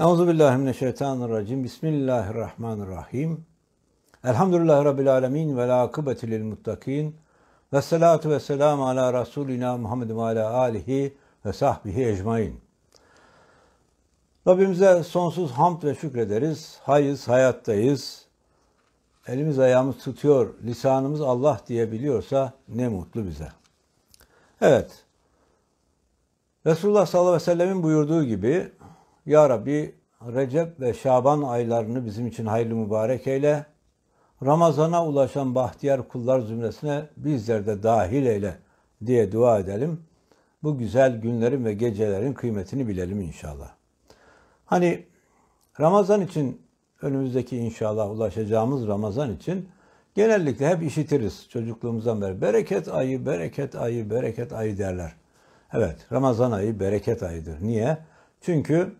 Euzubillahimineşşeytanirracim. Bismillahirrahmanirrahim. Elhamdülillahi Rabbil alemin ve la akıbeti lil muttakin. Ve salatu ve selamu ala Resulina Muhammed ve ala alihi ve sahbihi ecmain. Rabbimize sonsuz hamd ve şükrederiz. Hayız, hayattayız. Elimiz ayağımız tutuyor, lisanımız Allah diyebiliyorsa ne mutlu bize. Evet, Resulullah sallallahu aleyhi ve sellemin buyurduğu gibi ya Rabbi Recep ve Şaban aylarını bizim için hayırlı mübarek eyle. Ramazana ulaşan bahtiyar kullar zümresine bizler de dahil eyle diye dua edelim. Bu güzel günlerin ve gecelerin kıymetini bilelim inşallah. Hani Ramazan için önümüzdeki inşallah ulaşacağımız Ramazan için genellikle hep işitiriz çocukluğumuzdan beri. Bereket ayı, bereket ayı, bereket ayı derler. Evet Ramazan ayı bereket ayıdır. Niye? Çünkü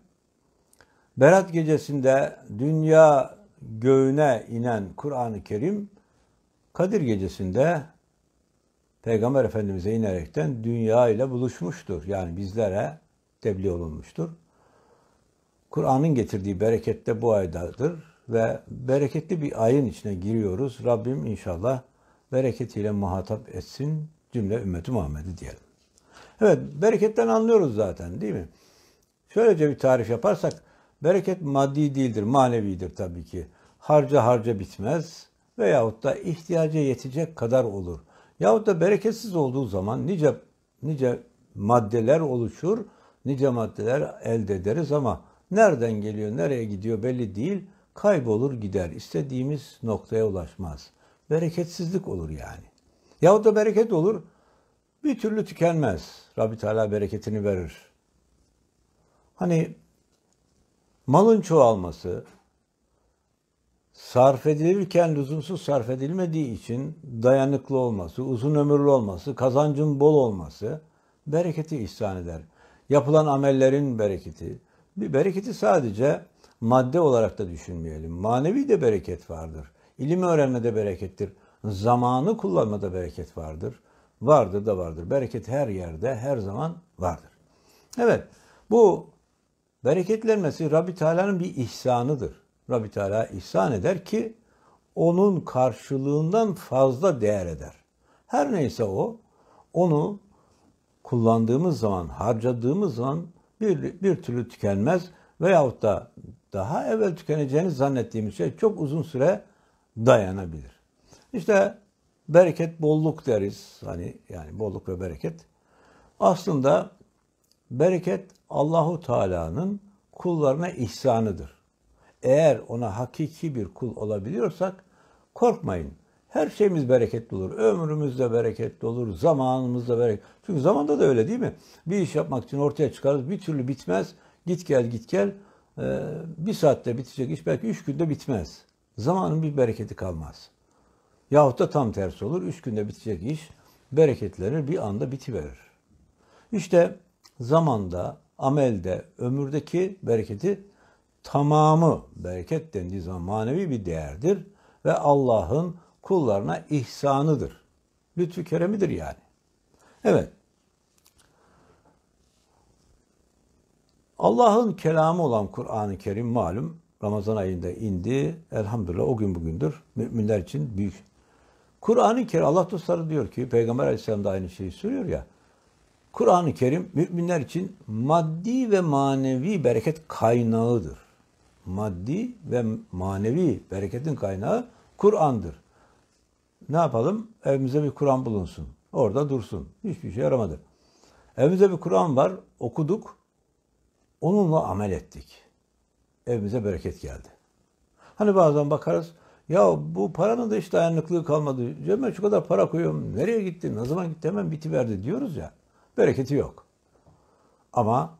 Berat gecesinde dünya göğüne inen Kur'an-ı Kerim Kadir gecesinde Peygamber Efendimiz'e inerekten dünya ile buluşmuştur. Yani bizlere tebliğ olunmuştur. Kur'an'ın getirdiği bereket de bu aydadır ve bereketli bir ayın içine giriyoruz. Rabbim inşallah bereketiyle muhatap etsin cümle ümmeti Muhammed'i diyelim. Evet bereketten anlıyoruz zaten değil mi? Şöylece bir tarif yaparsak Bereket maddi değildir, manevidir tabii ki. Harca harca bitmez veyahut da ihtiyaca yetecek kadar olur. Yahut da bereketsiz olduğu zaman nice nice maddeler oluşur, nice maddeler elde ederiz ama nereden geliyor, nereye gidiyor belli değil. Kaybolur gider. istediğimiz noktaya ulaşmaz. Bereketsizlik olur yani. Yahut da bereket olur. Bir türlü tükenmez. Rabbi Teala bereketini verir. Hani malın çoğalması, sarf edilirken lüzumsuz sarf edilmediği için dayanıklı olması, uzun ömürlü olması, kazancın bol olması bereketi ihsan eder. Yapılan amellerin bereketi. Bir bereketi sadece madde olarak da düşünmeyelim. Manevi de bereket vardır. İlim öğrenmede berekettir. Zamanı kullanmada bereket vardır. Vardır da vardır. Bereket her yerde, her zaman vardır. Evet, bu Bereketlenmesi Rabbi Teala'nın bir ihsanıdır. Rabbi Teala ihsan eder ki onun karşılığından fazla değer eder. Her neyse o, onu kullandığımız zaman, harcadığımız zaman bir, bir türlü tükenmez veyahut da daha evvel tükeneceğini zannettiğimiz şey çok uzun süre dayanabilir. İşte bereket bolluk deriz. Hani yani bolluk ve bereket. Aslında bereket Allahu Teala'nın kullarına ihsanıdır. Eğer ona hakiki bir kul olabiliyorsak korkmayın. Her şeyimiz bereketli olur. Ömrümüz de bereketli olur. Zamanımız da bereketli. Çünkü zamanda da öyle değil mi? Bir iş yapmak için ortaya çıkarız. Bir türlü bitmez. Git gel git gel. Ee, bir saatte bitecek iş belki üç günde bitmez. Zamanın bir bereketi kalmaz. Yahut da tam tersi olur. Üç günde bitecek iş bereketleri bir anda bitiverir. İşte zamanda, amelde, ömürdeki bereketi tamamı bereket dendiği zaman manevi bir değerdir ve Allah'ın kullarına ihsanıdır. Lütfü keremidir yani. Evet. Allah'ın kelamı olan Kur'an-ı Kerim malum Ramazan ayında indi. Elhamdülillah o gün bugündür. Müminler için büyük. Kur'an-ı Kerim Allah dostları diyor ki Peygamber Aleyhisselam da aynı şeyi söylüyor ya. Kur'an-ı Kerim müminler için maddi ve manevi bereket kaynağıdır. Maddi ve manevi bereketin kaynağı Kur'an'dır. Ne yapalım? Evimize bir Kur'an bulunsun. Orada dursun. Hiçbir şey yaramadı. Evimize bir Kur'an var. Okuduk. Onunla amel ettik. Evimize bereket geldi. Hani bazen bakarız. Ya bu paranın da hiç dayanıklılığı kalmadı. Cebime şu kadar para koyuyorum. Nereye gitti? Ne zaman gitti? Hemen bitiverdi diyoruz ya bereketi yok. Ama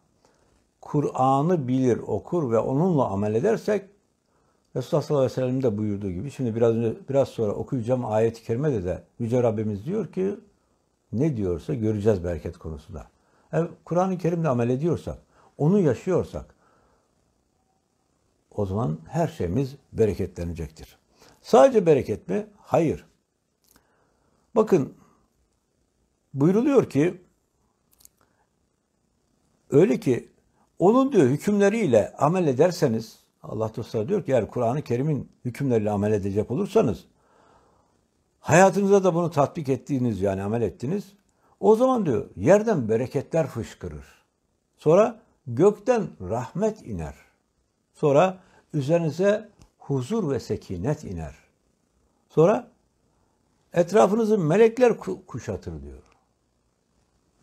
Kur'an'ı bilir, okur ve onunla amel edersek Resulullah sallallahu aleyhi ve sellem de buyurduğu gibi şimdi biraz önce, biraz sonra okuyacağım ayet-i kerimede de Yüce Rabbimiz diyor ki ne diyorsa göreceğiz bereket konusunda. Eğer Kur'an-ı Kerim'le amel ediyorsak, onu yaşıyorsak o zaman her şeyimiz bereketlenecektir. Sadece bereket mi? Hayır. Bakın buyruluyor ki Öyle ki onun diyor hükümleriyle amel ederseniz Allah dostları diyor ki eğer Kur'an-ı Kerim'in hükümleriyle amel edecek olursanız hayatınıza da bunu tatbik ettiğiniz yani amel ettiniz o zaman diyor yerden bereketler fışkırır. Sonra gökten rahmet iner. Sonra üzerinize huzur ve sekinet iner. Sonra etrafınızı melekler kuşatır diyor.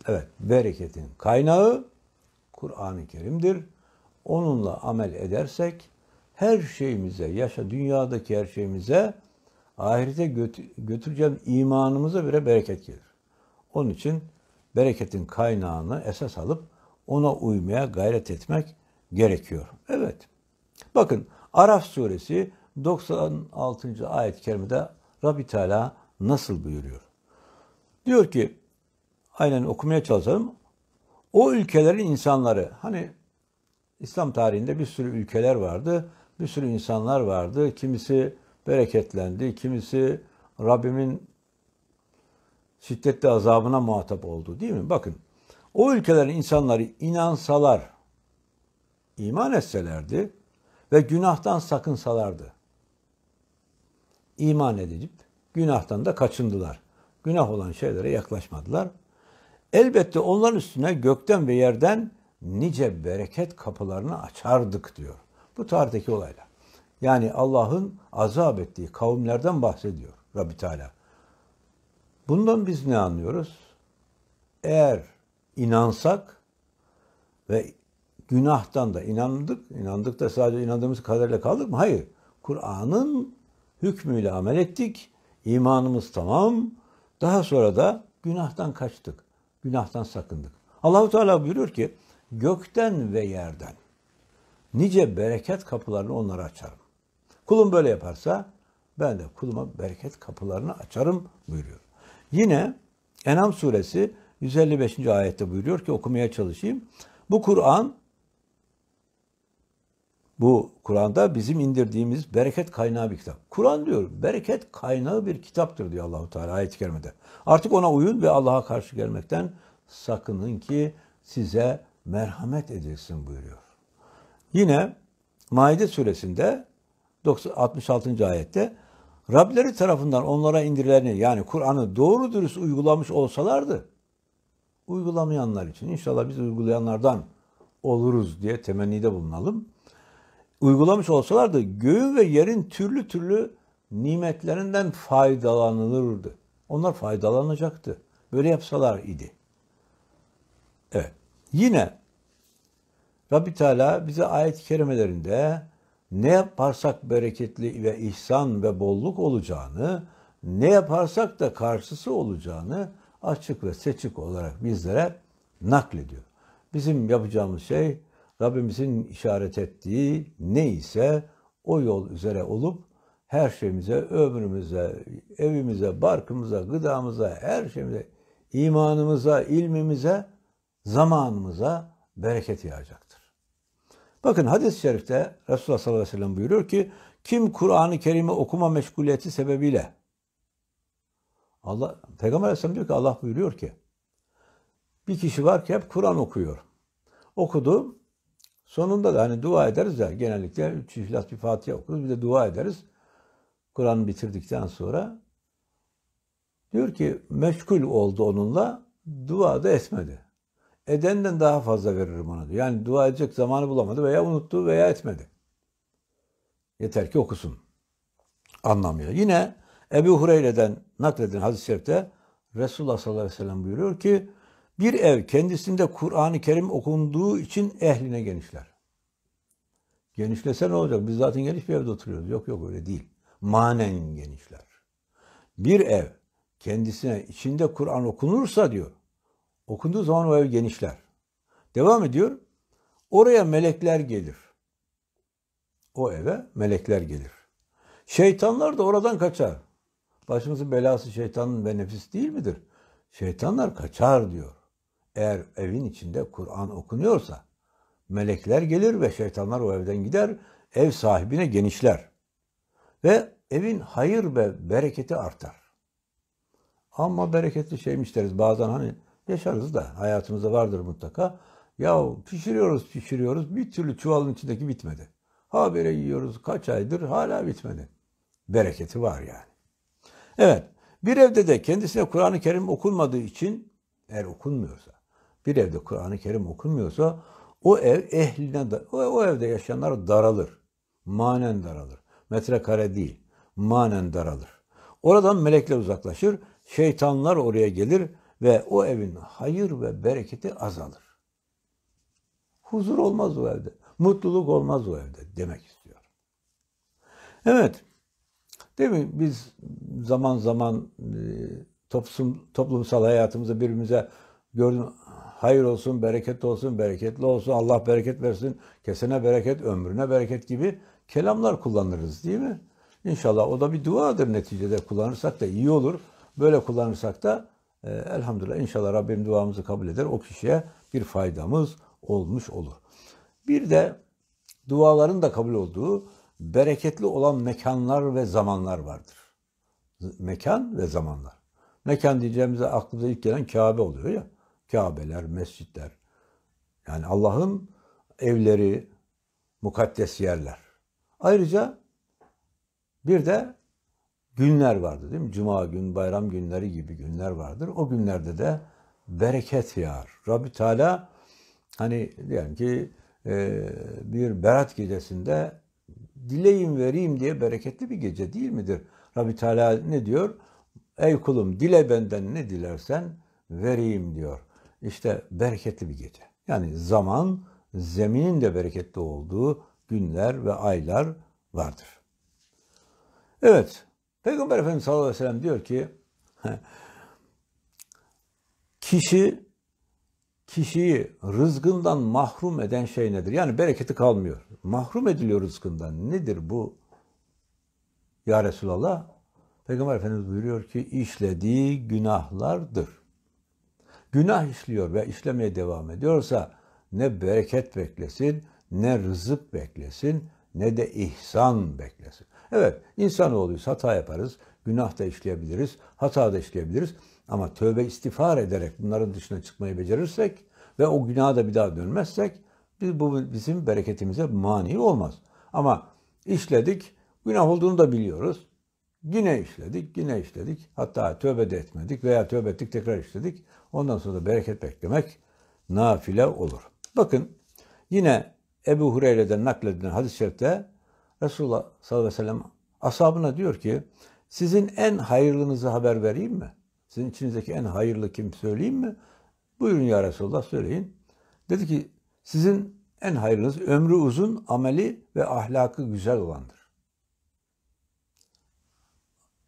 Evet, bereketin kaynağı Kur'an-ı Kerim'dir. Onunla amel edersek her şeyimize, yaşa dünyadaki her şeyimize ahirete götüreceğim imanımıza bile bereket gelir. Onun için bereketin kaynağını esas alıp ona uymaya gayret etmek gerekiyor. Evet. Bakın Araf suresi 96. ayet-i kerimede Rabbi Teala nasıl buyuruyor? Diyor ki aynen okumaya çalışalım o ülkelerin insanları hani İslam tarihinde bir sürü ülkeler vardı, bir sürü insanlar vardı. Kimisi bereketlendi, kimisi Rabbimin şiddetli azabına muhatap oldu değil mi? Bakın o ülkelerin insanları inansalar, iman etselerdi ve günahtan sakınsalardı. İman edip günahtan da kaçındılar. Günah olan şeylere yaklaşmadılar. Elbette onların üstüne gökten ve yerden nice bereket kapılarını açardık diyor. Bu tarihteki olayla. Yani Allah'ın azap ettiği kavimlerden bahsediyor Rabbi Teala. Bundan biz ne anlıyoruz? Eğer inansak ve günahtan da inandık, inandık da sadece inandığımız kadarıyla kaldık mı? Hayır. Kur'an'ın hükmüyle amel ettik. imanımız tamam. Daha sonra da günahtan kaçtık günahtan sakındık. Allahu Teala buyuruyor ki gökten ve yerden nice bereket kapılarını onlara açarım. Kulum böyle yaparsa ben de kuluma bereket kapılarını açarım buyuruyor. Yine Enam suresi 155. ayette buyuruyor ki okumaya çalışayım. Bu Kur'an bu Kur'an'da bizim indirdiğimiz bereket kaynağı bir kitap. Kur'an diyor bereket kaynağı bir kitaptır diyor Allahu Teala ayet-i kerimede. Artık ona uyun ve Allah'a karşı gelmekten sakının ki size merhamet edilsin buyuruyor. Yine Maide suresinde 66. ayette Rableri tarafından onlara indirileni yani Kur'an'ı doğru dürüst uygulamış olsalardı uygulamayanlar için inşallah biz uygulayanlardan oluruz diye temennide bulunalım uygulamış olsalardı göğün ve yerin türlü türlü nimetlerinden faydalanılırdı. Onlar faydalanacaktı. Böyle yapsalar idi. Evet. Yine Rabbi Teala bize ayet-i kerimelerinde ne yaparsak bereketli ve ihsan ve bolluk olacağını, ne yaparsak da karşısı olacağını açık ve seçik olarak bizlere naklediyor. Bizim yapacağımız şey Rabbimizin işaret ettiği neyse o yol üzere olup her şeyimize, ömrümüze, evimize, barkımıza, gıdamıza, her şeyimize, imanımıza, ilmimize, zamanımıza bereket yağacaktır. Bakın hadis-i şerifte Resulullah sallallahu aleyhi ve sellem buyuruyor ki kim Kur'an-ı Kerim'i okuma meşguliyeti sebebiyle Allah Peygamber Aleyhisselam diyor ki Allah buyuruyor ki bir kişi var ki hep Kur'an okuyor. Okudu. Sonunda da hani dua ederiz ya genellikle üç ihlas bir Fatiha okuruz bir de dua ederiz. Kur'an'ı bitirdikten sonra diyor ki meşgul oldu onunla dua da etmedi. Edenden daha fazla veririm ona diyor. Yani dua edecek zamanı bulamadı veya unuttu veya etmedi. Yeter ki okusun. Anlamıyor. Yine Ebu Hureyre'den nakledilen hadis-i şerifte Resulullah sallallahu aleyhi ve sellem buyuruyor ki bir ev kendisinde Kur'an-ı Kerim okunduğu için ehline genişler. Genişlese ne olacak? Biz zaten geniş bir evde oturuyoruz. Yok yok öyle değil. Manen genişler. Bir ev kendisine içinde Kur'an okunursa diyor. Okunduğu zaman o ev genişler. Devam ediyor. Oraya melekler gelir. O eve melekler gelir. Şeytanlar da oradan kaçar. Başımızın belası şeytanın ve nefis değil midir? Şeytanlar kaçar diyor. Eğer evin içinde Kur'an okunuyorsa melekler gelir ve şeytanlar o evden gider, ev sahibine genişler. Ve evin hayır ve bereketi artar. Ama bereketli şeymiş deriz. Bazen hani yaşarız da hayatımızda vardır mutlaka. Ya pişiriyoruz pişiriyoruz bir türlü çuvalın içindeki bitmedi. Habere yiyoruz kaç aydır hala bitmedi. Bereketi var yani. Evet bir evde de kendisine Kur'an-ı Kerim okunmadığı için eğer okunmuyorsa bir evde Kur'an-ı Kerim okunmuyorsa o ev ehline, o, evde yaşayanlar daralır. Manen daralır. Metrekare değil. Manen daralır. Oradan melekler uzaklaşır. Şeytanlar oraya gelir ve o evin hayır ve bereketi azalır. Huzur olmaz o evde. Mutluluk olmaz o evde demek istiyor. Evet. Değil mi? Biz zaman zaman e, toplumsal hayatımızda birbirimize gördüm hayır olsun, bereket olsun, bereketli olsun, Allah bereket versin, kesene bereket, ömrüne bereket gibi kelamlar kullanırız değil mi? İnşallah o da bir duadır neticede kullanırsak da iyi olur. Böyle kullanırsak da e, elhamdülillah inşallah Rabbim duamızı kabul eder. O kişiye bir faydamız olmuş olur. Bir de duaların da kabul olduğu bereketli olan mekanlar ve zamanlar vardır. Mekan ve zamanlar. Mekan diyeceğimize aklımıza ilk gelen Kabe oluyor ya. Kabeler, mescitler. Yani Allah'ın evleri, mukaddes yerler. Ayrıca bir de günler vardı değil mi? Cuma gün, bayram günleri gibi günler vardır. O günlerde de bereket yağar. Rabbi Teala hani diyelim ki e, bir berat gecesinde dileyim vereyim diye bereketli bir gece değil midir? Rabbi Teala ne diyor? Ey kulum dile benden ne dilersen vereyim diyor işte bereketli bir gece. Yani zaman zeminin de bereketli olduğu günler ve aylar vardır. Evet, Peygamber Efendimiz sallallahu aleyhi ve sellem diyor ki kişi kişiyi rızkından mahrum eden şey nedir? Yani bereketi kalmıyor. Mahrum ediliyor rızkından. Nedir bu? Ya Resulallah, Peygamber Efendimiz buyuruyor ki işlediği günahlardır günah işliyor ve işlemeye devam ediyorsa ne bereket beklesin, ne rızık beklesin, ne de ihsan beklesin. Evet, insan oluyoruz, hata yaparız, günah da işleyebiliriz, hata da işleyebiliriz. Ama tövbe istiğfar ederek bunların dışına çıkmayı becerirsek ve o günaha da bir daha dönmezsek biz, bu bizim bereketimize mani olmaz. Ama işledik, günah olduğunu da biliyoruz. Yine işledik, yine işledik. Hatta tövbe de etmedik veya tövbe ettik tekrar işledik. Ondan sonra da bereket beklemek nafile olur. Bakın yine Ebu Hureyre'den nakledilen hadis-i şerifte Resulullah sallallahu aleyhi ve sellem ashabına diyor ki sizin en hayırlınızı haber vereyim mi? Sizin içinizdeki en hayırlı kim söyleyeyim mi? Buyurun ya Resulullah söyleyin. Dedi ki sizin en hayırlınız ömrü uzun, ameli ve ahlakı güzel olandır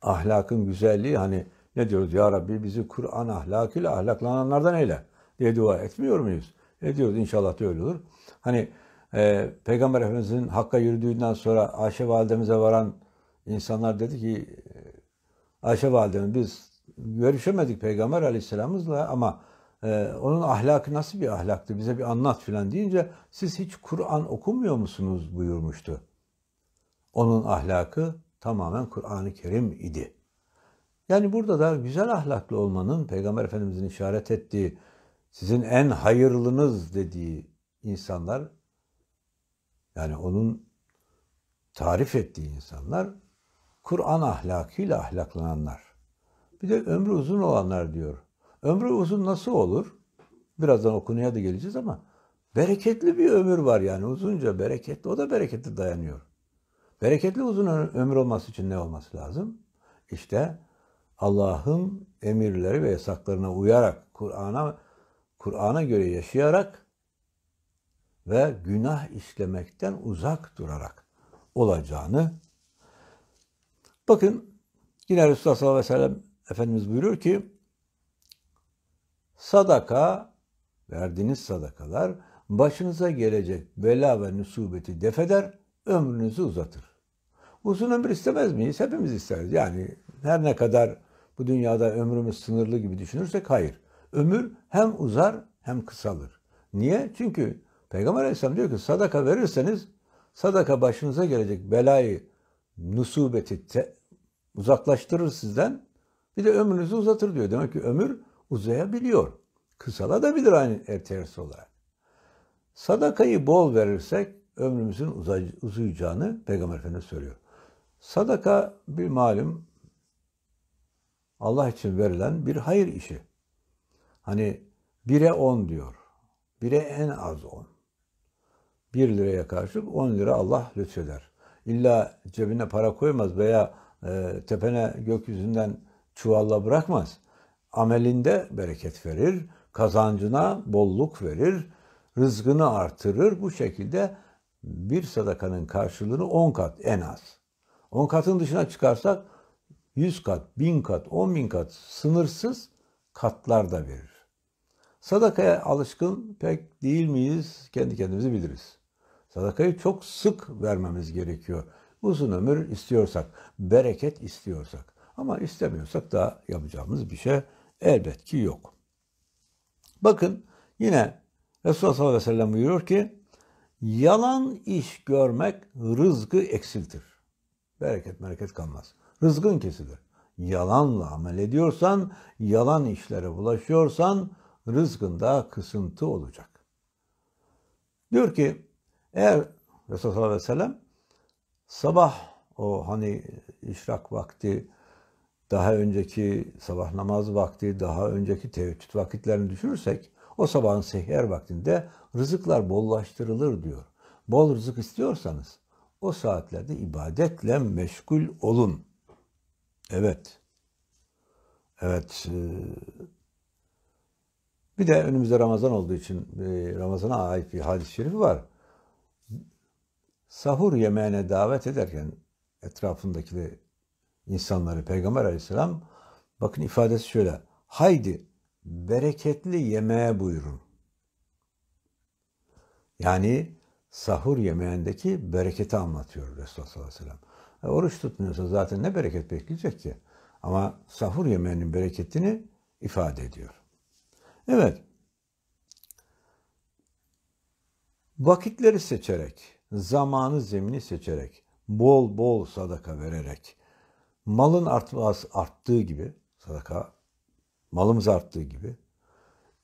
ahlakın güzelliği hani ne diyoruz ya Rabbi bizi Kur'an ahlakıyla ahlaklananlardan eyle diye dua etmiyor muyuz? Ne diyoruz inşallah da öyle olur. Hani e, Peygamber Efendimiz'in Hakk'a yürüdüğünden sonra Ayşe Validemize varan insanlar dedi ki e, Ayşe Validemiz biz görüşemedik Peygamber Aleyhisselam'ızla ama e, onun ahlakı nasıl bir ahlaktı bize bir anlat filan deyince siz hiç Kur'an okumuyor musunuz buyurmuştu. Onun ahlakı tamamen Kur'an-ı Kerim idi. Yani burada da güzel ahlaklı olmanın Peygamber Efendimizin işaret ettiği, sizin en hayırlınız dediği insanlar, yani onun tarif ettiği insanlar, Kur'an ahlakıyla ahlaklanan,lar Bir de ömrü uzun olanlar diyor. Ömrü uzun nasıl olur? Birazdan o konuya da geleceğiz ama bereketli bir ömür var yani uzunca bereketli. O da berekete dayanıyor. Bereketli uzun ömür olması için ne olması lazım? İşte Allah'ın emirleri ve yasaklarına uyarak, Kur'an'a Kur'an'a göre yaşayarak ve günah işlemekten uzak durarak olacağını bakın yine Resulullah sallallahu aleyhi ve sellem Efendimiz buyuruyor ki sadaka verdiğiniz sadakalar başınıza gelecek bela ve nusubeti defeder ömrünüzü uzatır. Uzun ömür istemez miyiz? Hepimiz isteriz. Yani her ne kadar bu dünyada ömrümüz sınırlı gibi düşünürsek hayır. Ömür hem uzar hem kısalır. Niye? Çünkü Peygamber Aleyhisselam diyor ki sadaka verirseniz sadaka başınıza gelecek belayı, nusubeti te, uzaklaştırır sizden. Bir de ömrünüzü uzatır diyor. Demek ki ömür uzayabiliyor. Kısalabilir aynı tersi olarak. Sadakayı bol verirsek ömrümüzün uzay, uzayacağını Peygamber Efendimiz söylüyor. Sadaka bir malum Allah için verilen bir hayır işi. Hani bire on diyor. Bire en az on. Bir liraya karşı on lira Allah lütfeder. İlla cebine para koymaz veya e, tepene gökyüzünden çuvalla bırakmaz. Amelinde bereket verir, kazancına bolluk verir, rızgını artırır. Bu şekilde bir sadakanın karşılığını on kat en az. 10 katın dışına çıkarsak 100 kat, 1000 kat, 10 bin kat sınırsız katlar da verir. Sadakaya alışkın pek değil miyiz? Kendi kendimizi biliriz. Sadakayı çok sık vermemiz gerekiyor. Uzun ömür istiyorsak, bereket istiyorsak. Ama istemiyorsak da yapacağımız bir şey elbet ki yok. Bakın yine Resulullah sallallahu aleyhi ve sellem buyuruyor ki yalan iş görmek rızkı eksiltir bereket bereket kalmaz. Rızkın kesilir. Yalanla amel ediyorsan, yalan işlere bulaşıyorsan rızkında kısıntı olacak. Diyor ki eğer Resulullah sallallahu aleyhi ve sellem sabah o hani işrak vakti daha önceki sabah namaz vakti, daha önceki teheccüd vakitlerini düşünürsek o sabahın seher vaktinde rızıklar bollaştırılır diyor. Bol rızık istiyorsanız o saatlerde ibadetle meşgul olun. Evet. Evet. E, bir de önümüzde Ramazan olduğu için e, Ramazan'a ait bir hadis-i şerif var. Sahur yemeğine davet ederken etrafındaki insanları Peygamber aleyhisselam bakın ifadesi şöyle. Haydi bereketli yemeğe buyurun. Yani sahur yemeğindeki bereketi anlatıyor Resulullah sallallahu aleyhi ve sellem. E, oruç tutmuyorsa zaten ne bereket bekleyecek ki? Ama sahur yemeğinin bereketini ifade ediyor. Evet. Vakitleri seçerek, zamanı zemini seçerek, bol bol sadaka vererek, malın artmaz, arttığı gibi sadaka, malımız arttığı gibi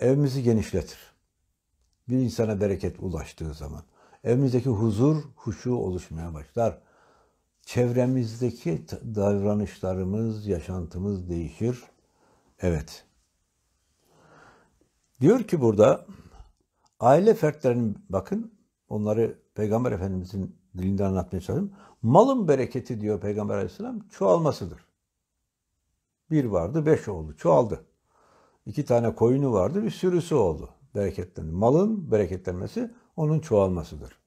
evimizi genişletir. Bir insana bereket ulaştığı zaman. Evimizdeki huzur, huşu oluşmaya başlar. Çevremizdeki davranışlarımız, yaşantımız değişir. Evet. Diyor ki burada aile fertlerinin bakın onları Peygamber Efendimizin dilinde anlatmaya çalışıyorum. Malın bereketi diyor Peygamber Aleyhisselam çoğalmasıdır. Bir vardı beş oldu çoğaldı. İki tane koyunu vardı bir sürüsü oldu. Bereketlendi. Malın bereketlenmesi onun çoğalmasıdır.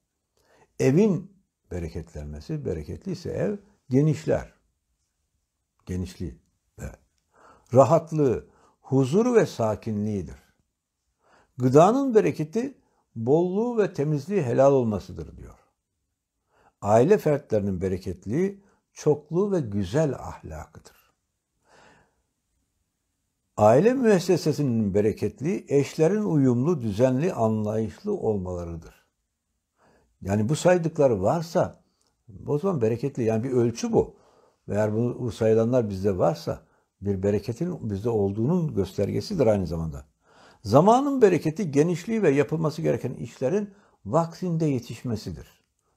Evin bereketlenmesi, bereketliyse ev genişler. Genişliği ve evet. rahatlığı, huzuru ve sakinliğidir. Gıdanın bereketi bolluğu ve temizliği helal olmasıdır diyor. Aile fertlerinin bereketliği çokluğu ve güzel ahlakıdır. Aile müessesesinin bereketli, eşlerin uyumlu, düzenli, anlayışlı olmalarıdır. Yani bu saydıkları varsa o zaman bereketli. Yani bir ölçü bu. Eğer bu, bu sayılanlar bizde varsa bir bereketin bizde olduğunun göstergesidir aynı zamanda. Zamanın bereketi genişliği ve yapılması gereken işlerin vaktinde yetişmesidir.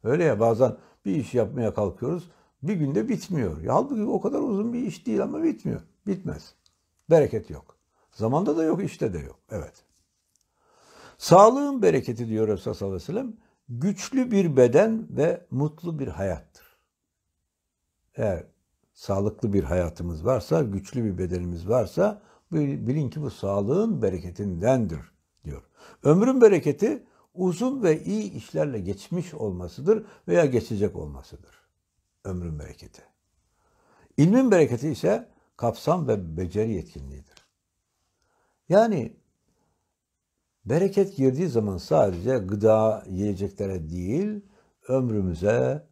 Öyle ya bazen bir iş yapmaya kalkıyoruz bir günde bitmiyor. Ya halbuki o kadar uzun bir iş değil ama bitmiyor. Bitmez. Bereket yok. Zamanda da yok, işte de yok. Evet. Sağlığın bereketi diyor Resulullah sallallahu aleyhi ve sellem, güçlü bir beden ve mutlu bir hayattır. Eğer sağlıklı bir hayatımız varsa, güçlü bir bedenimiz varsa bilin ki bu sağlığın bereketindendir diyor. Ömrün bereketi uzun ve iyi işlerle geçmiş olmasıdır veya geçecek olmasıdır. Ömrün bereketi. İlmin bereketi ise kapsam ve beceri yetkinliğidir. Yani bereket girdiği zaman sadece gıda, yiyeceklere değil, ömrümüze,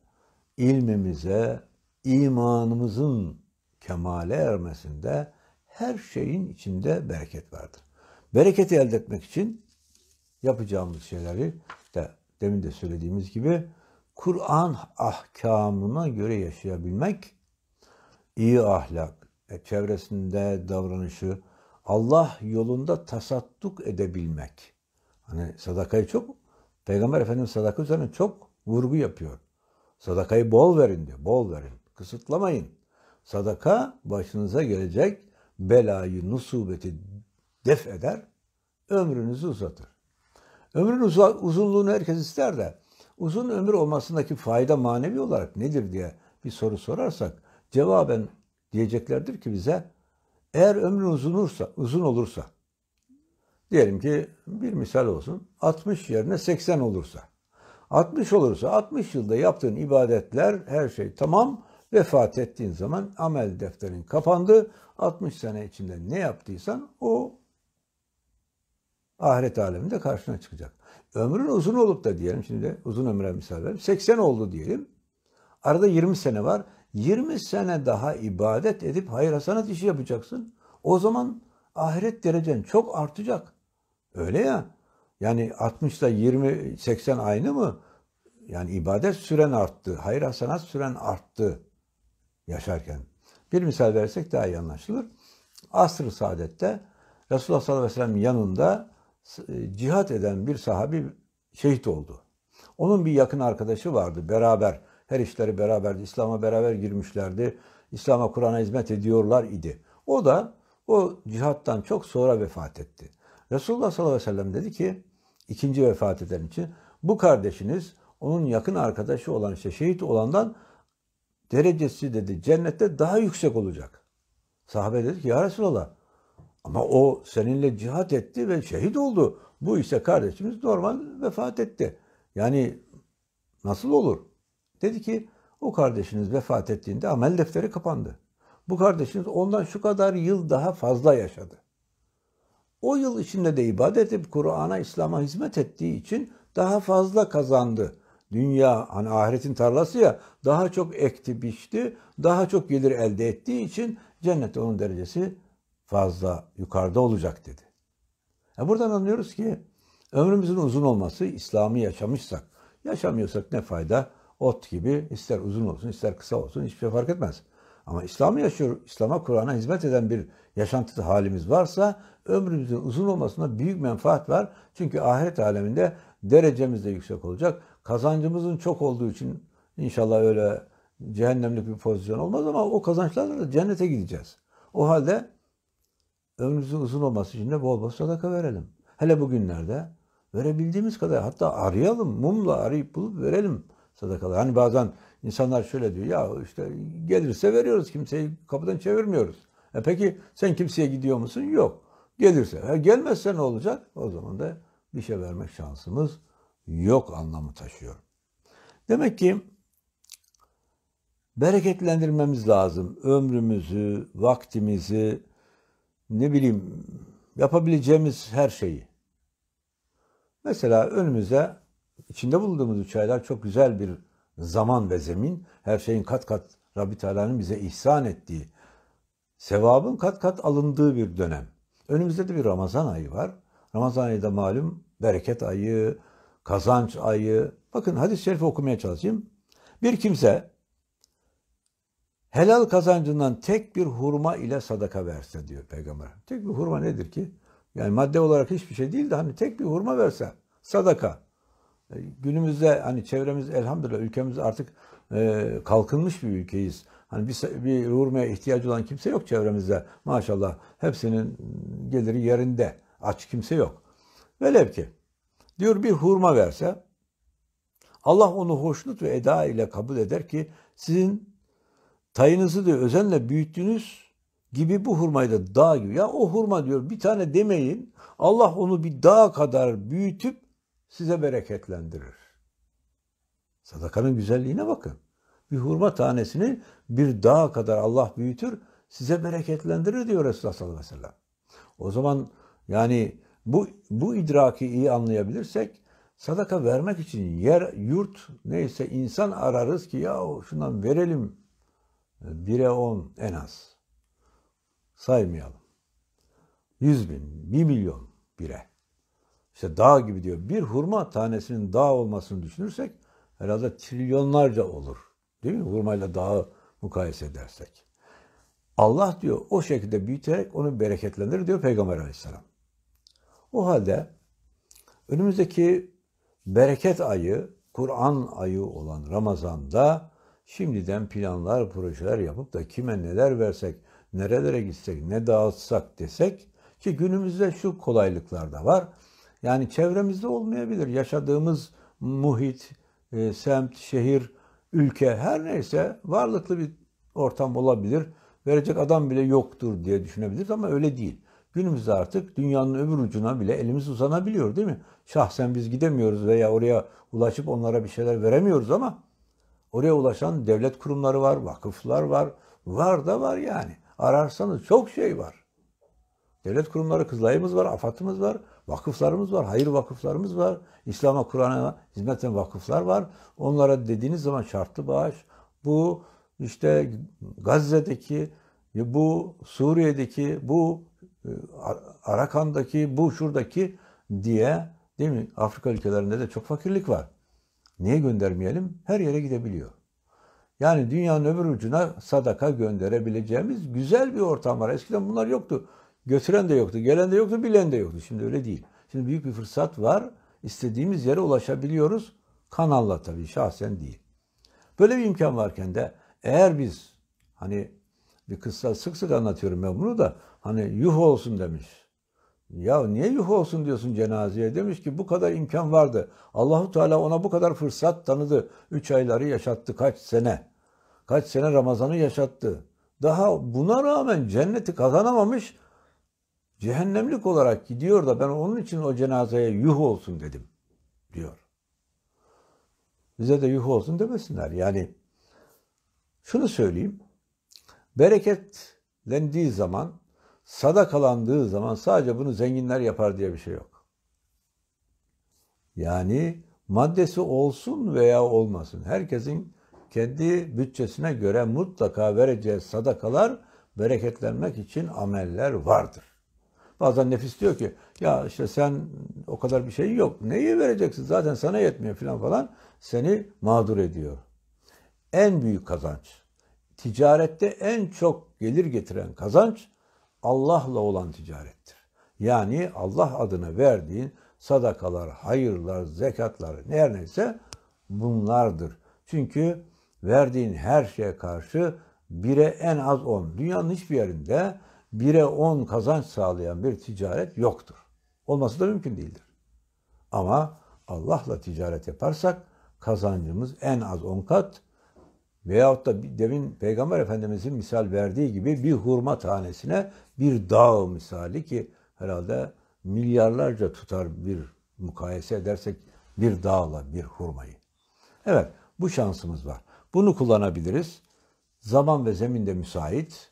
ilmimize, imanımızın kemale ermesinde her şeyin içinde bereket vardır. Bereketi elde etmek için yapacağımız şeyleri de demin de söylediğimiz gibi Kur'an ahkamına göre yaşayabilmek, iyi ahlak, e, çevresinde davranışı, Allah yolunda tasadduk edebilmek. Hani sadakayı çok, Peygamber Efendimiz sadaka üzerine çok vurgu yapıyor. Sadakayı bol verin diyor, bol verin. Kısıtlamayın. Sadaka başınıza gelecek belayı, nusubeti def eder, ömrünüzü uzatır. Ömrün uza, uzunluğunu herkes ister de uzun ömür olmasındaki fayda manevi olarak nedir diye bir soru sorarsak cevaben diyeceklerdir ki bize eğer ömrün uzun olursa, uzun olursa diyelim ki bir misal olsun 60 yerine 80 olursa 60 olursa 60 yılda yaptığın ibadetler her şey tamam vefat ettiğin zaman amel defterin kapandı 60 sene içinde ne yaptıysan o ahiret aleminde karşına çıkacak. Ömrün uzun olup da diyelim şimdi uzun ömre misal verelim 80 oldu diyelim arada 20 sene var 20 sene daha ibadet edip hayır hasanat işi yapacaksın. O zaman ahiret derecen çok artacak. Öyle ya. Yani 60'da 20, 80 aynı mı? Yani ibadet süren arttı. Hayır hasanat süren arttı yaşarken. Bir misal versek daha iyi anlaşılır. Asr-ı Saadet'te Resulullah sallallahu aleyhi ve sellem yanında e, cihat eden bir sahabi şehit oldu. Onun bir yakın arkadaşı vardı beraber her işleri beraberdi. İslam'a beraber girmişlerdi. İslam'a Kur'an'a hizmet ediyorlar idi. O da o cihattan çok sonra vefat etti. Resulullah sallallahu aleyhi ve sellem dedi ki ikinci vefat eden için bu kardeşiniz onun yakın arkadaşı olan işte şehit olandan derecesi dedi cennette daha yüksek olacak. Sahabe dedi ki ya Resulallah ama o seninle cihat etti ve şehit oldu. Bu ise kardeşimiz normal vefat etti. Yani nasıl olur? Dedi ki o kardeşiniz vefat ettiğinde amel defteri kapandı. Bu kardeşiniz ondan şu kadar yıl daha fazla yaşadı. O yıl içinde de ibadet edip Kur'an'a, İslam'a hizmet ettiği için daha fazla kazandı. Dünya hani ahiretin tarlası ya daha çok ekti biçti, daha çok gelir elde ettiği için cennette onun derecesi fazla yukarıda olacak dedi. E buradan anlıyoruz ki ömrümüzün uzun olması İslam'ı yaşamışsak, yaşamıyorsak ne fayda? Ot gibi ister uzun olsun ister kısa olsun hiçbir şey fark etmez. Ama İslam'ı yaşıyor, İslam'a Kur'an'a hizmet eden bir yaşantı halimiz varsa ömrümüzün uzun olmasına büyük menfaat var. Çünkü ahiret aleminde derecemiz de yüksek olacak. Kazancımızın çok olduğu için inşallah öyle cehennemlik bir pozisyon olmaz ama o kazançlarla da cennete gideceğiz. O halde ömrümüzün uzun olması için de bol bol sadaka verelim. Hele bugünlerde verebildiğimiz kadar hatta arayalım, mumla arayıp bulup verelim sadakalar. Hani bazen insanlar şöyle diyor ya işte gelirse veriyoruz kimseyi kapıdan çevirmiyoruz. E peki sen kimseye gidiyor musun? Yok. Gelirse. E gelmezse ne olacak? O zaman da bir şey vermek şansımız yok anlamı taşıyor. Demek ki bereketlendirmemiz lazım. Ömrümüzü, vaktimizi, ne bileyim yapabileceğimiz her şeyi. Mesela önümüze içinde bulunduğumuz üç aylar çok güzel bir zaman ve zemin. Her şeyin kat kat Rabbi Teala'nın bize ihsan ettiği, sevabın kat kat alındığı bir dönem. Önümüzde de bir Ramazan ayı var. Ramazan ayı da malum bereket ayı, kazanç ayı. Bakın hadis-i şerifi okumaya çalışayım. Bir kimse helal kazancından tek bir hurma ile sadaka verse diyor peygamber. Tek bir hurma nedir ki? Yani madde olarak hiçbir şey değil de hani tek bir hurma verse sadaka. E, günümüzde hani çevremiz elhamdülillah ülkemiz artık e, kalkınmış bir ülkeyiz. Hani bir, bir hurmaya ihtiyacı olan kimse yok çevremizde maşallah. Hepsinin geliri yerinde. Aç kimse yok. Velev ki diyor bir hurma verse Allah onu hoşnut ve eda ile kabul eder ki sizin tayınızı da özenle büyüttüğünüz gibi bu hurmayı da dağ gibi. Ya o hurma diyor bir tane demeyin. Allah onu bir dağ kadar büyütüp size bereketlendirir. Sadakanın güzelliğine bakın. Bir hurma tanesini bir dağa kadar Allah büyütür, size bereketlendirir diyor Resulullah sallallahu aleyhi ve sellem. O zaman yani bu, bu idraki iyi anlayabilirsek sadaka vermek için yer, yurt neyse insan ararız ki ya şundan verelim. Bire on en az. Saymayalım. Yüz bin, bir milyon bire işte dağ gibi diyor. Bir hurma tanesinin dağ olmasını düşünürsek herhalde trilyonlarca olur. Değil mi? Hurmayla dağı mukayese edersek. Allah diyor o şekilde büyüterek onu bereketlenir diyor Peygamber aleyhisselam. O halde önümüzdeki bereket ayı, Kur'an ayı olan Ramazan'da şimdiden planlar, projeler yapıp da kime neler versek, nerelere gitsek, ne dağıtsak desek ki günümüzde şu kolaylıklar da var. Yani çevremizde olmayabilir. Yaşadığımız muhit, e, semt, şehir, ülke her neyse varlıklı bir ortam olabilir. Verecek adam bile yoktur diye düşünebiliriz ama öyle değil. Günümüzde artık dünyanın öbür ucuna bile elimiz uzanabiliyor değil mi? Şahsen biz gidemiyoruz veya oraya ulaşıp onlara bir şeyler veremiyoruz ama oraya ulaşan devlet kurumları var, vakıflar var. Var da var yani. Ararsanız çok şey var. Devlet kurumları, kızlayımız var, afatımız var. Vakıflarımız var, hayır vakıflarımız var. İslam'a, Kur'an'a hizmeten vakıflar var. Onlara dediğiniz zaman şartlı bağış. Bu işte Gazze'deki, bu Suriye'deki, bu e, Arakan'daki, bu şuradaki diye değil mi? Afrika ülkelerinde de çok fakirlik var. Niye göndermeyelim? Her yere gidebiliyor. Yani dünyanın öbür ucuna sadaka gönderebileceğimiz güzel bir ortam var. Eskiden bunlar yoktu. Götüren de yoktu, gelen de yoktu, bilen de yoktu. Şimdi öyle değil. Şimdi büyük bir fırsat var. İstediğimiz yere ulaşabiliyoruz. Kanalla tabii, şahsen değil. Böyle bir imkan varken de eğer biz hani bir kıssa sık sık anlatıyorum ben bunu da hani yuh olsun demiş. Ya niye yuh olsun diyorsun cenazeye? Demiş ki bu kadar imkan vardı. Allahu Teala ona bu kadar fırsat tanıdı. Üç ayları yaşattı kaç sene. Kaç sene Ramazan'ı yaşattı. Daha buna rağmen cenneti kazanamamış cehennemlik olarak gidiyor da ben onun için o cenazeye yuh olsun dedim diyor. Bize de yuh olsun demesinler. Yani şunu söyleyeyim. Bereketlendiği zaman, sadakalandığı zaman sadece bunu zenginler yapar diye bir şey yok. Yani maddesi olsun veya olmasın. Herkesin kendi bütçesine göre mutlaka vereceği sadakalar bereketlenmek için ameller vardır. Bazen nefis diyor ki ya işte sen o kadar bir şey yok. Neyi vereceksin? Zaten sana yetmiyor falan falan. Seni mağdur ediyor. En büyük kazanç, ticarette en çok gelir getiren kazanç Allah'la olan ticarettir. Yani Allah adına verdiğin sadakalar, hayırlar, zekatlar her neyse bunlardır. Çünkü verdiğin her şeye karşı bire en az on. Dünyanın hiçbir yerinde 1'e 10 kazanç sağlayan bir ticaret yoktur. Olması da mümkün değildir. Ama Allah'la ticaret yaparsak kazancımız en az 10 kat veyahut da demin Peygamber Efendimizin misal verdiği gibi bir hurma tanesine bir dağ misali ki herhalde milyarlarca tutar bir mukayese edersek bir dağla bir hurmayı. Evet bu şansımız var. Bunu kullanabiliriz. Zaman ve zeminde müsait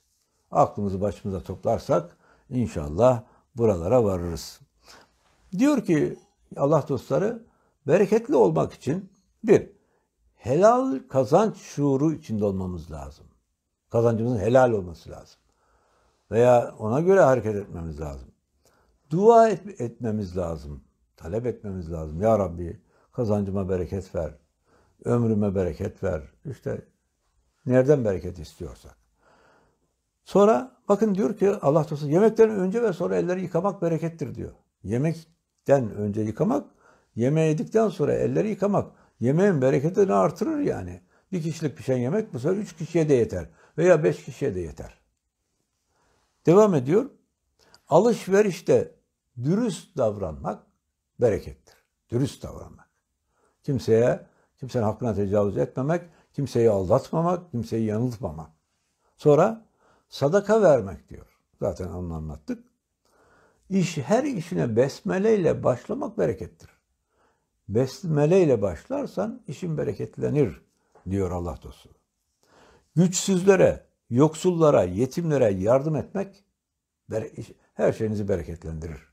aklımızı başımıza toplarsak inşallah buralara varırız. Diyor ki Allah dostları bereketli olmak için bir helal kazanç şuuru içinde olmamız lazım. Kazancımızın helal olması lazım. Veya ona göre hareket etmemiz lazım. Dua et, etmemiz lazım. Talep etmemiz lazım. Ya Rabbi kazancıma bereket ver. Ömrüme bereket ver. İşte nereden bereket istiyorsak. Sonra bakın diyor ki Allah dostu yemekten önce ve sonra elleri yıkamak berekettir diyor. Yemekten önce yıkamak, yemeği yedikten sonra elleri yıkamak. Yemeğin bereketini artırır yani. Bir kişilik pişen yemek bu sefer üç kişiye de yeter veya beş kişiye de yeter. Devam ediyor. Alışverişte dürüst davranmak berekettir. Dürüst davranmak. Kimseye, kimsenin hakkına tecavüz etmemek, kimseyi aldatmamak, kimseyi yanıltmamak. Sonra sadaka vermek diyor. Zaten onu anlattık. İş, her işine besmele ile başlamak berekettir. Besmele ile başlarsan işin bereketlenir diyor Allah dostu. Güçsüzlere, yoksullara, yetimlere yardım etmek her şeyinizi bereketlendirir.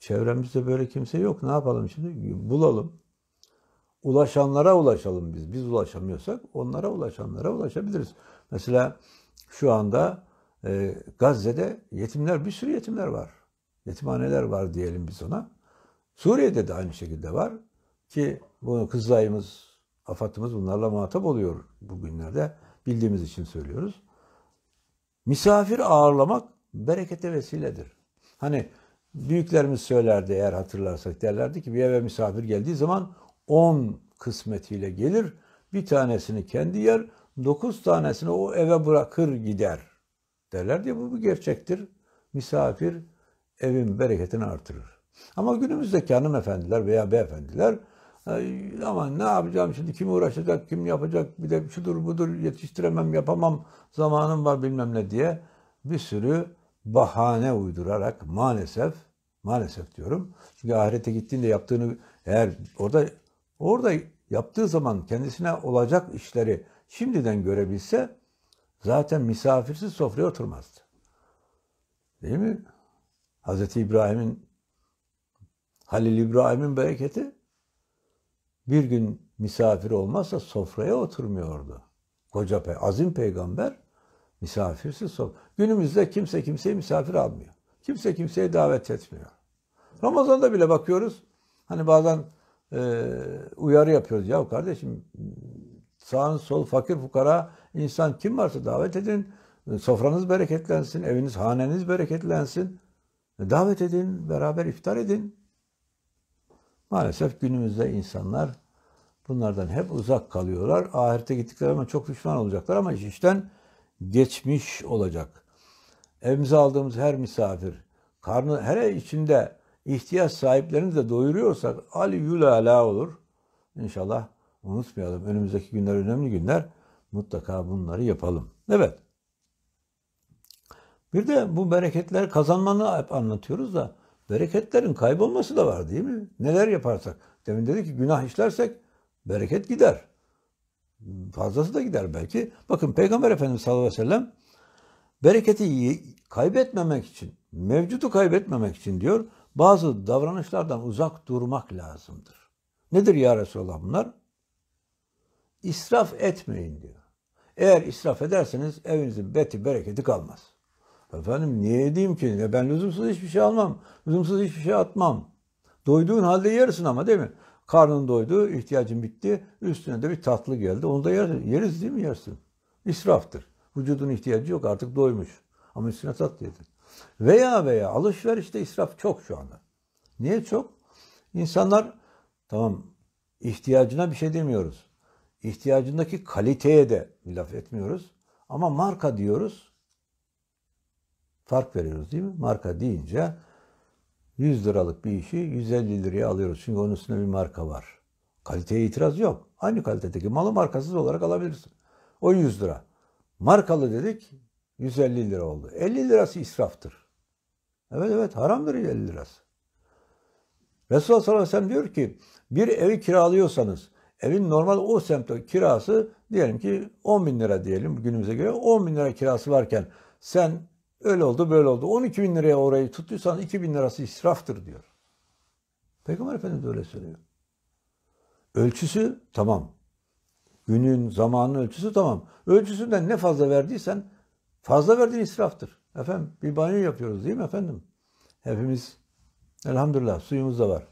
Çevremizde böyle kimse yok. Ne yapalım şimdi? Bulalım ulaşanlara ulaşalım biz. Biz ulaşamıyorsak onlara ulaşanlara ulaşabiliriz. Mesela şu anda e, Gazze'de yetimler, bir sürü yetimler var. Yetimhaneler var diyelim biz ona. Suriye'de de aynı şekilde var ki bunu kızlayımız, afatımız bunlarla muhatap oluyor bugünlerde. Bildiğimiz için söylüyoruz. Misafir ağırlamak berekete vesiledir. Hani büyüklerimiz söylerdi eğer hatırlarsak derlerdi ki bir eve misafir geldiği zaman 10 kısmetiyle gelir. Bir tanesini kendi yer, 9 tanesini o eve bırakır gider derler diye bu bir gerçektir. Misafir evin bereketini artırır. Ama günümüzdeki hanımefendiler veya beyefendiler ama ne yapacağım şimdi kim uğraşacak kim yapacak bir de şudur budur yetiştiremem yapamam zamanım var bilmem ne diye bir sürü bahane uydurarak maalesef maalesef diyorum çünkü ahirete gittiğinde yaptığını eğer orada Orada yaptığı zaman kendisine olacak işleri şimdiden görebilse zaten misafirsiz sofraya oturmazdı. Değil mi? Hz. İbrahim'in Halil İbrahim'in bereketi bir gün misafir olmazsa sofraya oturmuyordu. Koca pe azim peygamber misafirsiz sofra. Günümüzde kimse kimseyi misafir almıyor. Kimse kimseye davet etmiyor. Ramazan'da bile bakıyoruz. Hani bazen e, uyarı yapıyoruz. Ya kardeşim sağın sol fakir fukara insan kim varsa davet edin. Sofranız bereketlensin, eviniz, haneniz bereketlensin. Davet edin, beraber iftar edin. Maalesef günümüzde insanlar bunlardan hep uzak kalıyorlar. Ahirete gittikleri zaman çok pişman olacaklar ama işten geçmiş olacak. Evimize aldığımız her misafir, karnı her içinde ihtiyaç sahiplerini de doyuruyorsak Ali Ala olur. İnşallah unutmayalım. Önümüzdeki günler önemli günler. Mutlaka bunları yapalım. Evet. Bir de bu bereketler kazanmanı hep anlatıyoruz da bereketlerin kaybolması da var değil mi? Neler yaparsak. Demin dedi ki günah işlersek bereket gider. Fazlası da gider belki. Bakın Peygamber Efendimiz sallallahu aleyhi ve sellem bereketi kaybetmemek için, mevcutu kaybetmemek için diyor bazı davranışlardan uzak durmak lazımdır. Nedir ya Resulallah bunlar? İsraf etmeyin diyor. Eğer israf ederseniz evinizin beti bereketi kalmaz. Efendim niye edeyim ki? Ya ben lüzumsuz hiçbir şey almam. Lüzumsuz hiçbir şey atmam. Doyduğun halde yersin ama değil mi? Karnın doydu, ihtiyacın bitti. Üstüne de bir tatlı geldi. Onu da yersin. Yeriz değil mi yersin? İsraftır. Vücudun ihtiyacı yok artık doymuş. Ama üstüne tatlı yedin. Veya veya alışverişte israf çok şu anda. Niye çok? İnsanlar tamam ihtiyacına bir şey demiyoruz. İhtiyacındaki kaliteye de laf etmiyoruz. Ama marka diyoruz. Fark veriyoruz değil mi? Marka deyince 100 liralık bir işi 150 liraya alıyoruz. Çünkü onun üstünde bir marka var. Kaliteye itiraz yok. Aynı kalitedeki malı markasız olarak alabilirsin. O 100 lira. Markalı dedik 150 lira oldu. 50 lirası israftır. Evet evet haramdır 50 lirası. Resulullah sallallahu aleyhi ve sellem diyor ki bir evi kiralıyorsanız evin normal o semtte kirası diyelim ki 10 bin lira diyelim günümüze göre 10 bin lira kirası varken sen öyle oldu böyle oldu 12 bin liraya orayı tuttuysan 2 bin lirası israftır diyor. Peygamber Efendimiz öyle söylüyor. Ölçüsü tamam. Günün, zamanın ölçüsü tamam. Ölçüsünden ne fazla verdiysen Fazla verdiğin israftır. Efendim bir banyo yapıyoruz değil mi efendim? Hepimiz elhamdülillah suyumuz da var.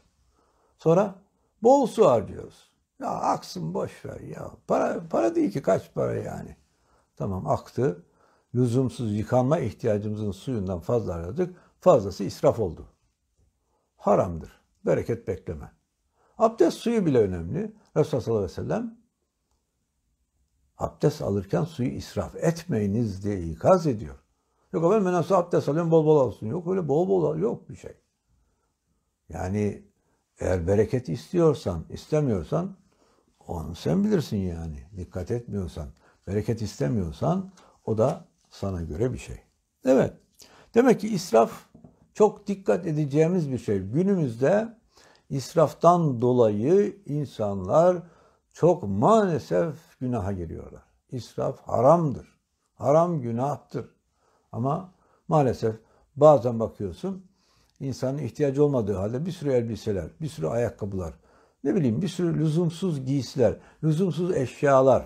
Sonra bol su harcıyoruz. Ya aksın boş ver ya. Para, para değil ki kaç para yani. Tamam aktı. Lüzumsuz yıkanma ihtiyacımızın suyundan fazla harcadık. Fazlası israf oldu. Haramdır. Bereket bekleme. Abdest suyu bile önemli. Resulullah sallallahu aleyhi ve sellem abdest alırken suyu israf etmeyiniz diye ikaz ediyor. Yok efendim ben nasıl abdest alıyorum bol bol olsun. Yok öyle bol bol yok bir şey. Yani eğer bereket istiyorsan, istemiyorsan onu sen bilirsin yani. Dikkat etmiyorsan, bereket istemiyorsan o da sana göre bir şey. Evet. Demek ki israf çok dikkat edeceğimiz bir şey. Günümüzde israftan dolayı insanlar çok maalesef günaha giriyorlar. İsraf haramdır. Haram günahtır. Ama maalesef bazen bakıyorsun insanın ihtiyacı olmadığı halde bir sürü elbiseler, bir sürü ayakkabılar, ne bileyim bir sürü lüzumsuz giysiler, lüzumsuz eşyalar.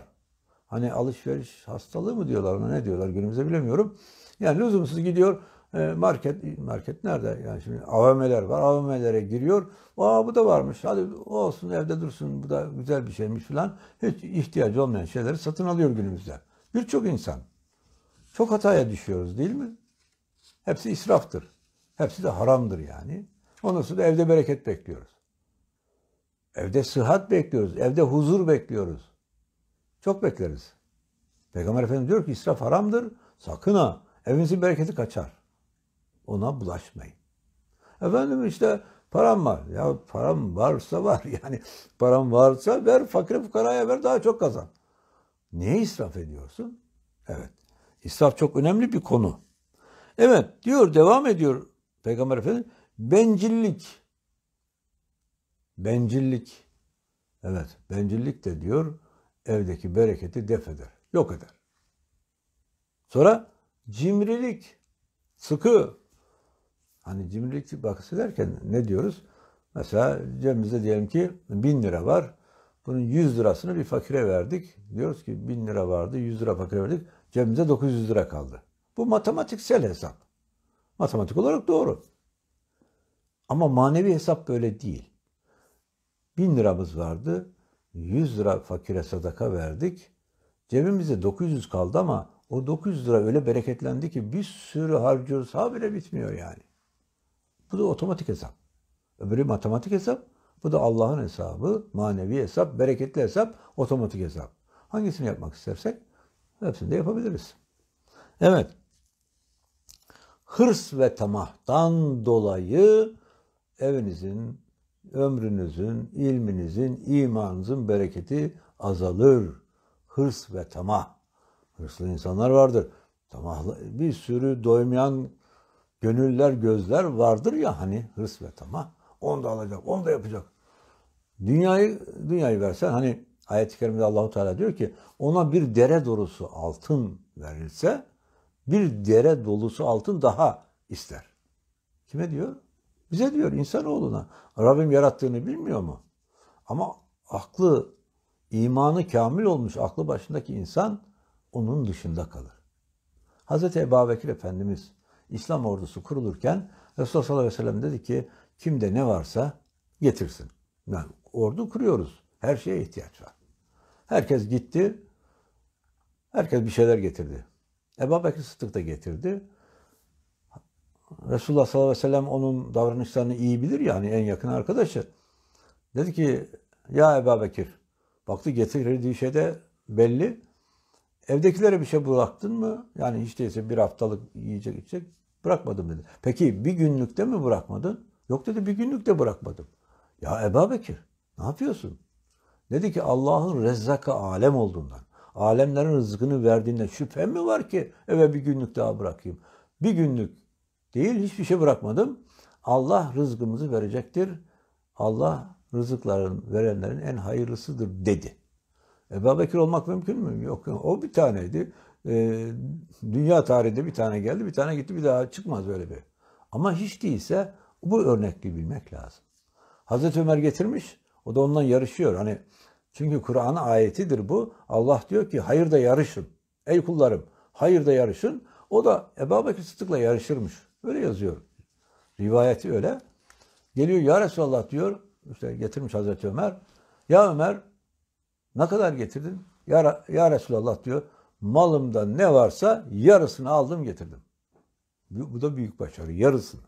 Hani alışveriş hastalığı mı diyorlar ona ne diyorlar günümüzde bilemiyorum. Yani lüzumsuz gidiyor e, market market nerede yani şimdi AVM'ler var. AVM'lere giriyor. Aa bu da varmış. Hadi olsun evde dursun. Bu da güzel bir şeymiş falan. Hiç ihtiyacı olmayan şeyleri satın alıyor günümüzde. Birçok insan. Çok hataya düşüyoruz değil mi? Hepsi israftır. Hepsi de haramdır yani. Ondan sonra evde bereket bekliyoruz. Evde sıhhat bekliyoruz. Evde huzur bekliyoruz. Çok bekleriz. Peygamber Efendimiz diyor ki israf haramdır. Sakın ha. Evinizin bereketi kaçar ona bulaşmayın. Efendim işte param var. Ya param varsa var yani. Param varsa ver fakir fukaraya ver daha çok kazan. Niye israf ediyorsun? Evet. İsraf çok önemli bir konu. Evet diyor devam ediyor Peygamber Efendimiz. Bencillik. Bencillik. Evet bencillik de diyor evdeki bereketi def eder. Yok eder. Sonra cimrilik. Sıkı, Hani cimrilik bakısı derken ne diyoruz? Mesela cebimizde diyelim ki bin lira var. Bunun 100 lirasını bir fakire verdik. Diyoruz ki bin lira vardı, 100 lira fakire verdik. Cebimize 900 lira kaldı. Bu matematiksel hesap. Matematik olarak doğru. Ama manevi hesap böyle değil. Bin liramız vardı. 100 lira fakire sadaka verdik. Cebimizde 900 kaldı ama o 900 lira öyle bereketlendi ki bir sürü harcıyoruz. Habire bitmiyor yani. Bu da otomatik hesap. Öbürü matematik hesap. Bu da Allah'ın hesabı, manevi hesap, bereketli hesap, otomatik hesap. Hangisini yapmak istersek hepsini de yapabiliriz. Evet. Hırs ve tamahtan dolayı evinizin, ömrünüzün, ilminizin, imanınızın bereketi azalır. Hırs ve tamah. Hırslı insanlar vardır. Tamahlı, bir sürü doymayan gönüller gözler vardır ya hani hırs ve tamah. Onu da alacak, onu da yapacak. Dünyayı dünyayı versen hani ayet-i kerimede Allahu Teala diyor ki ona bir dere dolusu altın verilse bir dere dolusu altın daha ister. Kime diyor? Bize diyor insanoğluna. Rabbim yarattığını bilmiyor mu? Ama aklı, imanı kamil olmuş aklı başındaki insan onun dışında kalır. Hz. Ebubekir Efendimiz İslam ordusu kurulurken Resulullah sallallahu aleyhi ve sellem dedi ki kimde ne varsa getirsin. Yani ordu kuruyoruz. Her şeye ihtiyaç var. Herkes gitti. Herkes bir şeyler getirdi. Ebu Bekir Sıddık da getirdi. Resulullah sallallahu aleyhi ve sellem onun davranışlarını iyi bilir yani en yakın arkadaşı. Dedi ki ya Ebu Bekir baktı getirdiği şey de belli. Evdekilere bir şey bıraktın mı? Yani hiç değilse bir haftalık yiyecek içecek bırakmadım dedi. Peki bir günlükte mi bırakmadın? Yok dedi bir günlükte bırakmadım. Ya Ebu Bekir ne yapıyorsun? Dedi ki Allah'ın rezzaka alem olduğundan, alemlerin rızkını verdiğinden şüphem mi var ki eve bir günlük daha bırakayım? Bir günlük değil hiçbir şey bırakmadım. Allah rızkımızı verecektir. Allah rızıkların verenlerin en hayırlısıdır dedi. E, Ebu Bekir olmak mümkün mü? Yok. O bir taneydi. E, dünya tarihinde bir tane geldi, bir tane gitti, bir daha çıkmaz böyle bir. Ama hiç değilse bu örnekli bilmek lazım. Hazreti Ömer getirmiş, o da ondan yarışıyor. Hani çünkü Kur'an'ın ayetidir bu. Allah diyor ki hayırda yarışın. Ey kullarım hayırda yarışın. O da Ebu Bekir Sıddık'la yarışırmış. Öyle yazıyor. Rivayeti öyle. Geliyor ya Resulallah diyor. İşte getirmiş Hazreti Ömer. Ya Ömer ne kadar getirdin? Ya, ya Resulallah diyor malımda ne varsa yarısını aldım getirdim. Bu, bu da büyük başarı yarısını.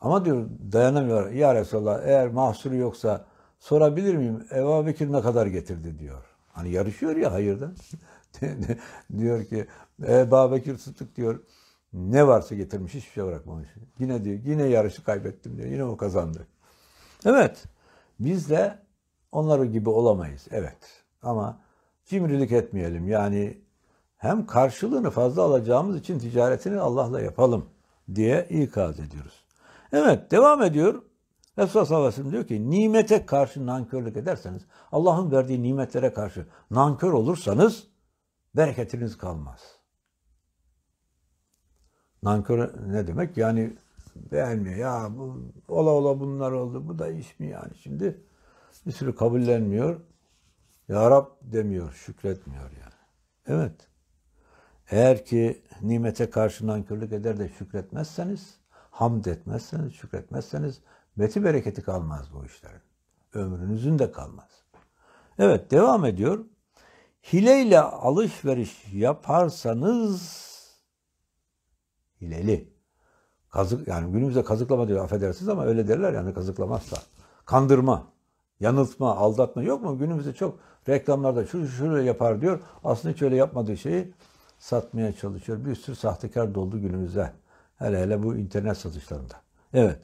Ama diyor dayanamıyor. Ya Resulallah eğer mahsuru yoksa sorabilir miyim? Ebu Bekir ne kadar getirdi diyor. Hani yarışıyor ya hayırdan. diyor ki Ebu Bekir Sıddık diyor ne varsa getirmiş hiçbir şey bırakmamış. Yine diyor yine yarışı kaybettim diyor. Yine o kazandı. Evet biz de onlar gibi olamayız. Evet. Ama cimrilik etmeyelim. Yani hem karşılığını fazla alacağımız için ticaretini Allah'la yapalım diye ikaz ediyoruz. Evet devam ediyor. Resulullah sallallahu diyor ki nimete karşı nankörlük ederseniz Allah'ın verdiği nimetlere karşı nankör olursanız bereketiniz kalmaz. Nankör ne demek? Yani beğenmiyor. Ya bu ola ola bunlar oldu. Bu da iş mi yani şimdi? Bir sürü kabullenmiyor. Ya Rab demiyor, şükretmiyor yani. Evet. Eğer ki nimete karşı nankörlük eder de şükretmezseniz, hamd etmezseniz, şükretmezseniz beti bereketi kalmaz bu işlerin. Ömrünüzün de kalmaz. Evet devam ediyor. Hileyle alışveriş yaparsanız hileli. Kazık yani günümüzde kazıklama diyor affedersiniz ama öyle derler yani kazıklamazsa. Kandırma yanıltma, aldatma yok mu? Günümüzde çok reklamlarda şu şöyle yapar diyor. Aslında hiç öyle yapmadığı şeyi satmaya çalışıyor. Bir sürü sahtekar doldu günümüzde. Hele hele bu internet satışlarında. Evet.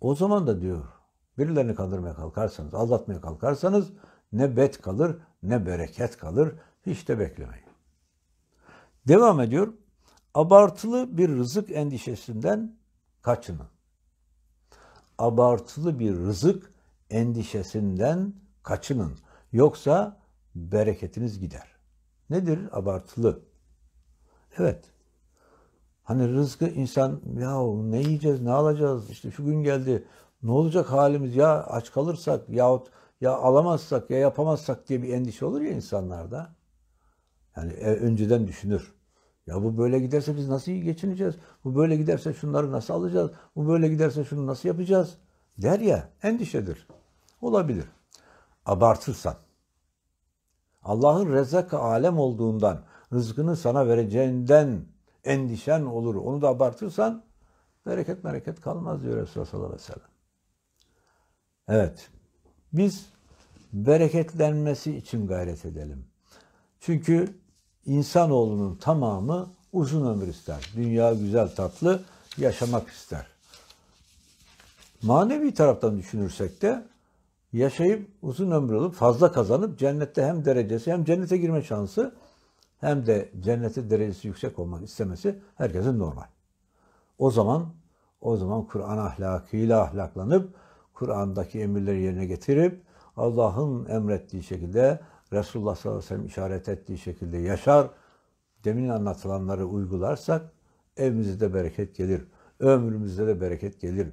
O zaman da diyor birilerini kandırmaya kalkarsanız, aldatmaya kalkarsanız ne bet kalır ne bereket kalır. Hiç de beklemeyin. Devam ediyor. Abartılı bir rızık endişesinden kaçının. Abartılı bir rızık endişesinden kaçının. Yoksa bereketiniz gider. Nedir abartılı? Evet. Hani rızkı insan ya ne yiyeceğiz, ne alacağız? İşte şu gün geldi. Ne olacak halimiz? Ya aç kalırsak yahut ya alamazsak ya yapamazsak diye bir endişe olur ya insanlarda. Yani e, önceden düşünür. Ya bu böyle giderse biz nasıl geçineceğiz? Bu böyle giderse şunları nasıl alacağız? Bu böyle giderse şunu nasıl yapacağız? Der ya endişedir. Olabilir. Abartırsan. Allah'ın rezzaka alem olduğundan, rızkını sana vereceğinden endişen olur. Onu da abartırsan bereket bereket kalmaz diyor Resulullah sallallahu aleyhi ve sellem. Evet. Biz bereketlenmesi için gayret edelim. Çünkü insanoğlunun tamamı uzun ömür ister. Dünya güzel tatlı yaşamak ister. Manevi taraftan düşünürsek de yaşayıp uzun ömür alıp fazla kazanıp cennette hem derecesi hem cennete girme şansı hem de cennete derecesi yüksek olmak istemesi herkesin normal. O zaman o zaman Kur'an ahlakıyla ahlaklanıp Kur'an'daki emirleri yerine getirip Allah'ın emrettiği şekilde Resulullah sallallahu aleyhi ve sellem işaret ettiği şekilde yaşar, demin anlatılanları uygularsak evimizde bereket gelir. Ömrümüzde de bereket gelir.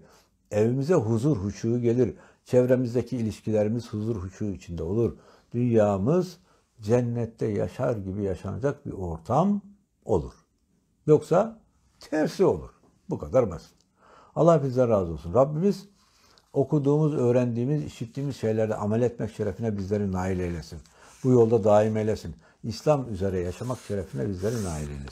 Evimize huzur, huşu gelir. Çevremizdeki ilişkilerimiz huzur huşu içinde olur. Dünyamız cennette yaşar gibi yaşanacak bir ortam olur. Yoksa tersi olur. Bu kadar basit. Allah bizden razı olsun. Rabbimiz okuduğumuz, öğrendiğimiz, işittiğimiz şeylerde amel etmek şerefine bizleri nail eylesin. Bu yolda daim eylesin. İslam üzere yaşamak şerefine bizleri nail eylesin.